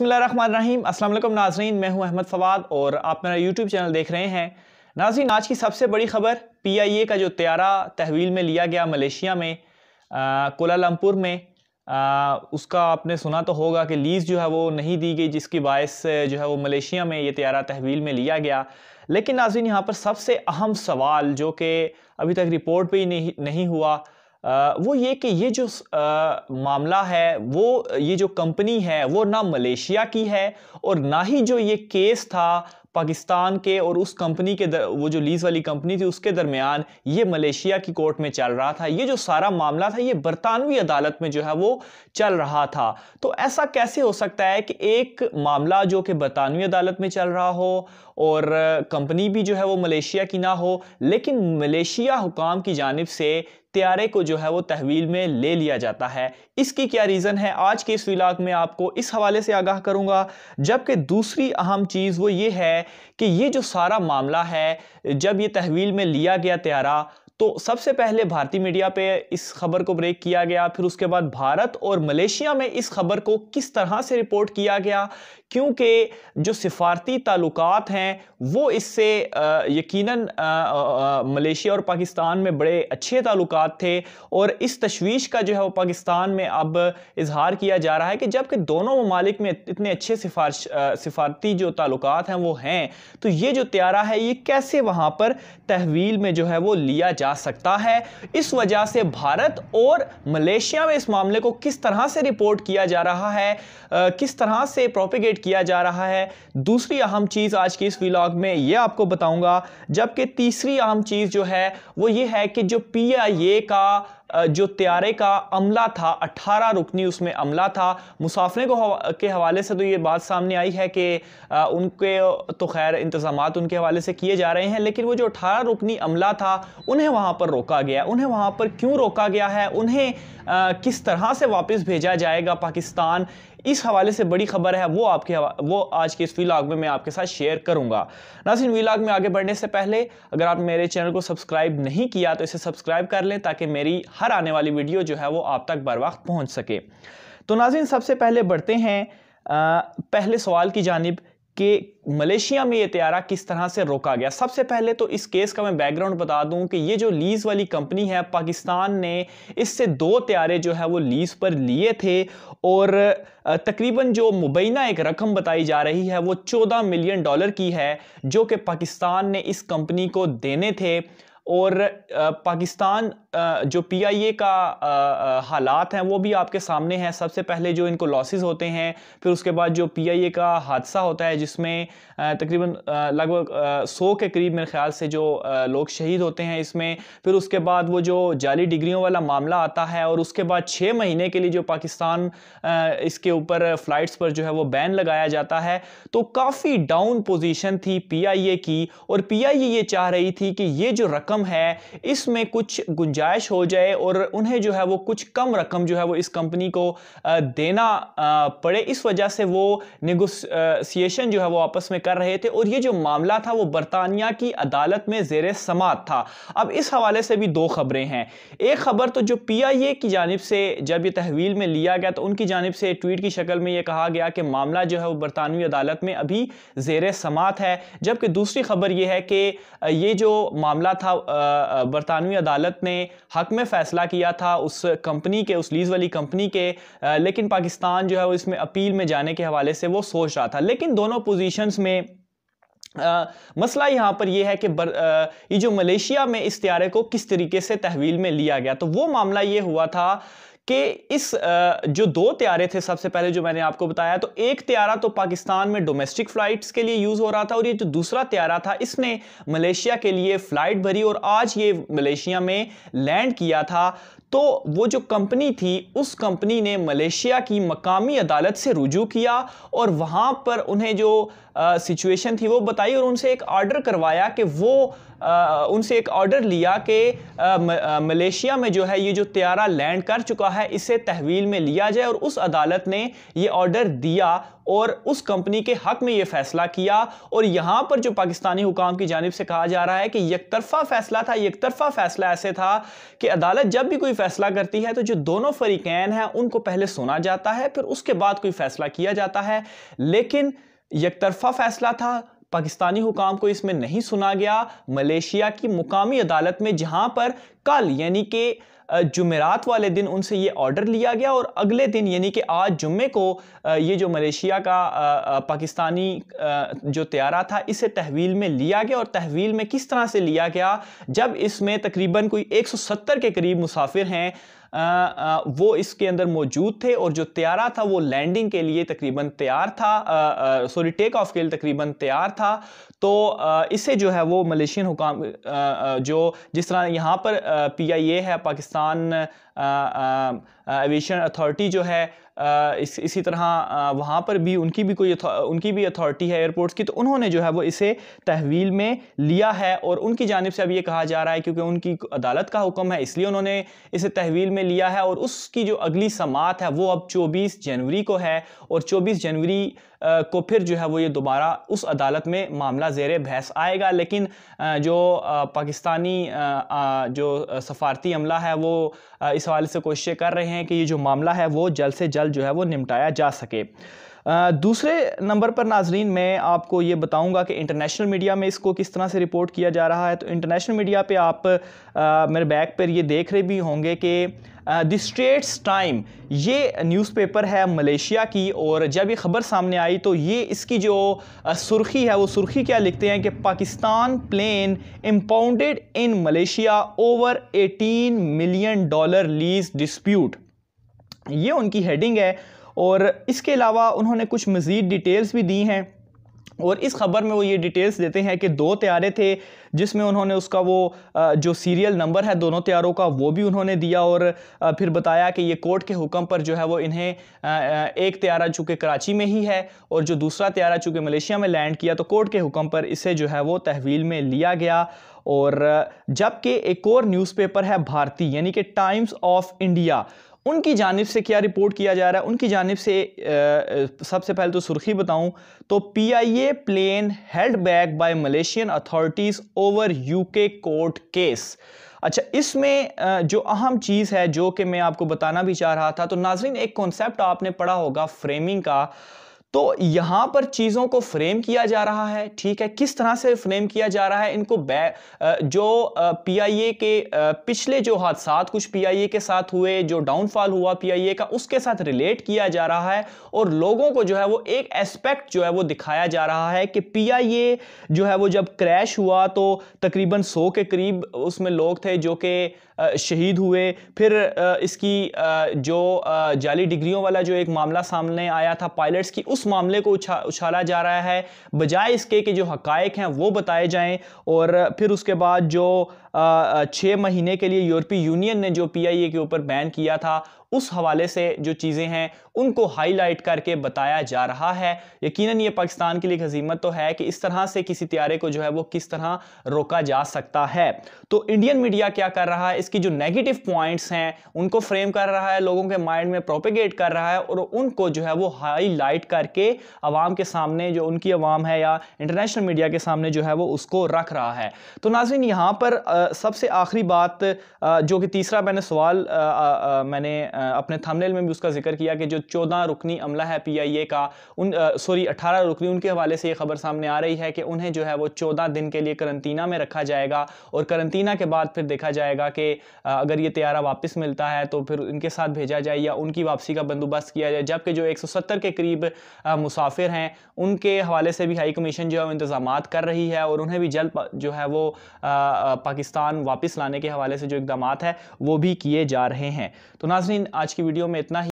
बसमीम असल नाजरीन मैं हूं अहमद फवाद और आप मेरा यूट्यूब चैनल देख रहे हैं नाजरीन आज की सबसे बड़ी खबर पीआईए का जो त्यारा तहवील में लिया गया मलेशिया में कोलालमपुर में आ, उसका आपने सुना तो होगा कि लीज़ जो है वो नहीं दी गई जिसकी बायस जो है वो मलेशिया में ये त्यारा तहवील में लिया गया लेकिन नाजरीन यहाँ पर सबसे अहम सवाल जो कि अभी तक रिपोर्ट पर ही नहीं, नहीं हुआ वो ये कि ये जो आ, मामला है वो ये जो कंपनी है वो ना मलेशिया की है और ना ही जो ये केस था पाकिस्तान के और उस कंपनी के दर, वो जो लीज़ वाली कंपनी थी उसके दरमियान ये मलेशिया की कोर्ट में चल रहा था ये जो सारा मामला था ये बरतानवी अदालत में जो है वो चल रहा था तो ऐसा कैसे हो सकता है कि एक मामला जो कि बरतानवी अदालत में चल रहा हो और कंपनी भी जो है वो मलेशिया की ना हो लेकिन मलेशिया हुकाम की जानब से इख्तियारे को जो है वो तहवील में ले लिया जाता है इसकी क्या रीज़न है आज के इस विलाग में आपको इस हवाले से आगाह करूँगा जबकि दूसरी अहम चीज़ वो ये है कि ये जो सारा मामला है जब ये तहवील में लिया गया त्यारा तो सबसे पहले भारतीय मीडिया पे इस खबर को ब्रेक किया गया फिर उसके बाद भारत और मलेशिया में इस खबर को किस तरह से रिपोर्ट किया गया क्योंकि जो सिफारती ताल्लुक हैं वो इससे यकीन मलेशिया और पाकिस्तान में बड़े अच्छे ताल्लुक थे और इस तशवीश का जो है वो पाकिस्तान में अब इजहार किया जा रहा है कि जबकि दोनों ममालिक में इतने अच्छे सिफारश सिफारती जो ताल्लुक हैं वो हैं तो ये जो त्यारा है ये कैसे वहाँ पर तहवील में जो है वो लिया जा सकता है इस वजह से भारत और मलेशिया में इस मामले को किस तरह से रिपोर्ट किया जा रहा है आ, किस तरह से प्रोपिगेट क्रिएट किया जा रहा है दूसरी अहम चीज़ आज के इस व्लॉग में ये आपको बताऊंगा जबकि तीसरी अहम चीज़ जो है वो ये है कि जो पी का जो त्यारे का अमला था अट्ठारह रुकनी उसमें अमला था मुसाफरे को हवा, के हवाले से तो ये बात सामने आई है कि उनके तो खैर इंतजाम उनके हवाले से किए जा रहे हैं लेकिन वो जो अठारह रुकनी अमला था उन्हें वहाँ पर रोका गया उन्हें वहाँ पर क्यों रोका गया है उन्हें आ, किस तरह से वापस भेजा जाएगा पाकिस्तान इस हवाले से बड़ी खबर है वो आपके वो आज के इस वीलाग में मैं आपके साथ शेयर करूंगा नासिन वीलाग में आगे बढ़ने से पहले अगर आप मेरे चैनल को सब्सक्राइब नहीं किया तो इसे सब्सक्राइब कर लें ताकि मेरी हर आने वाली वीडियो जो है वो आप तक बर वक्त पहुँच सके तो नाजिन सबसे पहले बढ़ते हैं आ, पहले सवाल की जानब कि मलेशिया में ये त्यारा किस तरह से रोका गया सबसे पहले तो इस केस का मैं बैकग्राउंड बता दूं कि ये जो लीज़ वाली कंपनी है पाकिस्तान ने इससे दो त्यारे जो है वो लीज़ पर लिए थे और तकरीबन जो मुबैना एक रकम बताई जा रही है वो 14 मिलियन डॉलर की है जो कि पाकिस्तान ने इस कंपनी को देने थे और पाकिस्तान जो पीआईए का हालात हैं वो भी आपके सामने हैं सबसे पहले जो इनको लॉसेस होते हैं फिर उसके बाद जो पीआईए का हादसा होता है जिसमें तकरीबन लगभग सौ के करीब मेरे ख्याल से जो लोग शहीद होते हैं इसमें फिर उसके बाद वो जो जाली डिग्रियों वाला मामला आता है और उसके बाद छः महीने के लिए जो पाकिस्तान इसके ऊपर फ्लाइट्स पर जो है वो बैन लगाया जाता है तो काफ़ी डाउन पोजीशन थी पी की और पी ये चाह रही थी कि ये जो रकम रकम है इसमें कुछ गुंजाइश हो जाए और उन्हें जो है वो कुछ कम रकम जो है वो इस कंपनी को देना पड़े इस वजह से वो निगोसिएशन जो है वो आपस में कर रहे थे और ये जो मामला था वो बरतानिया की अदालत में जेर समात था अब इस हवाले से भी दो खबरें हैं एक खबर तो जो पी आई ए की जानब से जब ये तहवील में लिया गया तो उनकी जानब से ट्वीट की शक्ल में यह कहा गया कि मामला जो है वो बरतानवी अदालत में अभी जेर समात है जबकि दूसरी खबर यह है कि ये जो मामला था बरतानवी अदालत ने हक में फ़ैसला किया था उस कंपनी के उस लीज़ वाली कंपनी के लेकिन पाकिस्तान जो है वो इसमें अपील में जाने के हवाले से वो सोच रहा था लेकिन दोनों पोजीशंस में आ, मसला यहाँ पर यह है कि बर, आ, ये जो मलेशिया में इस त्यारे को किस तरीके से तहवील में लिया गया तो वो मामला ये हुआ था कि इस जो दो त्यारे थे सबसे पहले जो मैंने आपको बताया तो एक त्यारा तो पाकिस्तान में डोमेस्टिक फ़्लाइट्स के लिए यूज़ हो रहा था और ये जो दूसरा त्यारा था इसने मलेशिया के लिए फ़्लाइट भरी और आज ये मलेशिया में लैंड किया था तो वो जो कंपनी थी उस कंपनी ने मलेशिया की मकामी अदालत से रुजू किया और वहाँ पर उन्हें जो सिचुएशन थी वो बताई और उनसे एक आर्डर करवाया कि वो आ, उनसे एक ऑर्डर लिया कि मलेशिया में जो है ये जो त्यारा लैंड कर चुका है इसे तहवील में लिया जाए और उस अदालत ने ये ऑर्डर दिया और उस कंपनी के हक में ये फैसला किया और यहाँ पर जो पाकिस्तानी हुकाम की जानब से कहा जा रहा है कि यकतरफा फैसला था तरफा फैसला ऐसे था कि अदालत जब भी कोई फैसला करती है तो जो दोनों फरीकैन हैं उनको पहले सुना जाता है फिर उसके बाद कोई फैसला किया जाता है लेकिन यकतरफा फैसला था पाकिस्तानी हुकाम को इसमें नहीं सुना गया मलेशिया की मुकामी अदालत में जहां पर कल यानी कि जुमेरात वाले दिन उनसे ये ऑर्डर लिया गया और अगले दिन यानी कि आज जुम्मे को ये जो मलेशिया का पाकिस्तानी जो त्यारा था इसे तहवील में लिया गया और तहवील में किस तरह से लिया गया जब इसमें तकरीबन कोई 170 के करीब मुसाफिर हैं वो इसके अंदर मौजूद थे और जो त्यारा था वो लैंडिंग के लिए तकरीबन तैयार था सॉरी टेक ऑफ के लिए तकरीबन तैयार था तो आ, इसे जो है वो मलेशियन हुकाम जो जिस तरह यहाँ पर पी आई ए है पाकिस्तान एविएशन अथॉरिटी जो है आ, इस इसी तरह वहाँ पर भी उनकी भी कोई उनकी भी अथॉरिटी है एयरपोर्ट्स की तो उन्होंने जो है वो इसे तहवील में लिया है और उनकी जानब से अब ये कहा जा रहा है क्योंकि उनकी अदालत का हुक्म है इसलिए उन्होंने इसे तहवील में लिया है और उसकी जो अगली समात है वो अब चौबीस जनवरी को है और चौबीस जनवरी को फिर जो है वो ये दोबारा उस अदालत में मामला जेर बहस आएगा लेकिन जो पाकिस्तानी जो सफारती अमला है वो इस हवाले से कोशिशें कर रहे हैं कि ये जो मामला है वो जल्द से जल्द जो है वो निपटाया जा सके दूसरे नंबर पर नाजरीन मैं आपको ये बताऊंगा कि इंटरनेशनल मीडिया में इसको किस तरह से रिपोर्ट किया जा रहा है तो इंटरनेशनल मीडिया पे आप आ, मेरे बैक पर ये देख रहे भी होंगे कि द स्टेट्स टाइम ये न्यूज़पेपर है मलेशिया की और जब ये ख़बर सामने आई तो ये इसकी जो सुर्खी है वो सुर्खी क्या लिखते हैं कि Pakistan plane impounded in Malaysia over 18 million dollar lease dispute ये उनकी हेडिंग है और इसके अलावा उन्होंने कुछ मज़ीद डिटेल्स भी दी हैं और इस ख़बर में वो ये डिटेल्स देते हैं कि दो त्यारे थे जिसमें उन्होंने उसका वो जो सीरियल नंबर है दोनों त्यारों का वो भी उन्होंने दिया और फिर बताया कि ये कोर्ट के हुक्म पर जो है वो इन्हें एक त्यारा चूँकि कराची में ही है और जो दूसरा त्यारा चूँकि मलेशिया में लैंड किया तो कोर्ट के हुक्म पर इसे जो है वो तहवील में लिया गया और जबकि एक और न्यूज़पेपर है भारती यानी कि टाइम्स ऑफ इंडिया उनकी जानब से क्या रिपोर्ट किया जा रहा है उनकी जानब से सबसे पहले तो सुर्खी बताऊं तो PIA plane held back by Malaysian authorities over UK court case अच्छा इसमें जो अहम चीज़ है जो कि मैं आपको बताना भी चाह रहा था तो नाजरीन एक कॉन्सेप्ट आपने पढ़ा होगा फ्रेमिंग का तो यहां पर चीजों को फ्रेम किया जा रहा है ठीक है किस तरह से फ्रेम किया जा रहा है इनको जो पीआईए के पिछले जो हादसा कुछ पीआईए के साथ हुए जो डाउनफॉल हुआ पीआईए का उसके साथ रिलेट किया जा रहा है और लोगों को जो है वो एक एस्पेक्ट जो है वो दिखाया जा रहा है कि पीआईए जो है वो जब क्रैश हुआ तो तकरीबन सौ के करीब उसमें लोग थे जो कि शहीद हुए फिर इसकी जो जाली डिग्रियों वाला जो एक मामला सामने आया था पायलट्स की उस मामले को उछा उछाला जा रहा है बजाय इसके कि जो हकायक हैं वो बताए जाएं और फिर उसके बाद जो छः महीने के लिए यूरोपीय यूनियन ने जो पीआईए के ऊपर बैन किया था उस हवाले से जो चीज़ें हैं उनको हाईलाइट करके बताया जा रहा है यकीनन ये पाकिस्तान के लिए हजीमत तो है कि इस तरह से किसी त्यारे को जो है वो किस तरह रोका जा सकता है तो इंडियन मीडिया क्या कर रहा है इसकी जो नेगेटिव पॉइंट्स हैं उनको फ्रेम कर रहा है लोगों के माइंड में प्रोपिगेट कर रहा है और उनको जो है वो हाई करके आवाम के सामने जो उनकी आवाम है या इंटरनेशनल मीडिया के सामने जो है वो उसको रख रहा है तो नाजिन यहाँ पर सबसे आखिरी बात जो कि तीसरा मैंने सवाल मैंने अपने थंबनेल में भी उसका जिक्र किया कि जो चौदह रुकनी अमला है पीआईए का उन सॉरी अठारह रुकनी उनके हवाले से ये खबर सामने आ रही है कि उन्हें जो है वो चौदह दिन के लिए करंतना में रखा जाएगा और करंतना के बाद फिर देखा जाएगा कि अगर ये त्यारा वापस मिलता है तो फिर उनके साथ भेजा जाए या उनकी वापसी का बंदोबस्त किया जाए जबकि जो एक के करीब मुसाफिर हैं उनके हवाले से भी हाई कमीशन जो है वो इंतजाम कर रही है और उन्हें भी जल्द जो है वो पाकिस्तान पाकिस्तान वापस लाने के हवाले से जो इकदाम है वो भी किए जा रहे हैं तो नाजरीन आज की वीडियो में इतना ही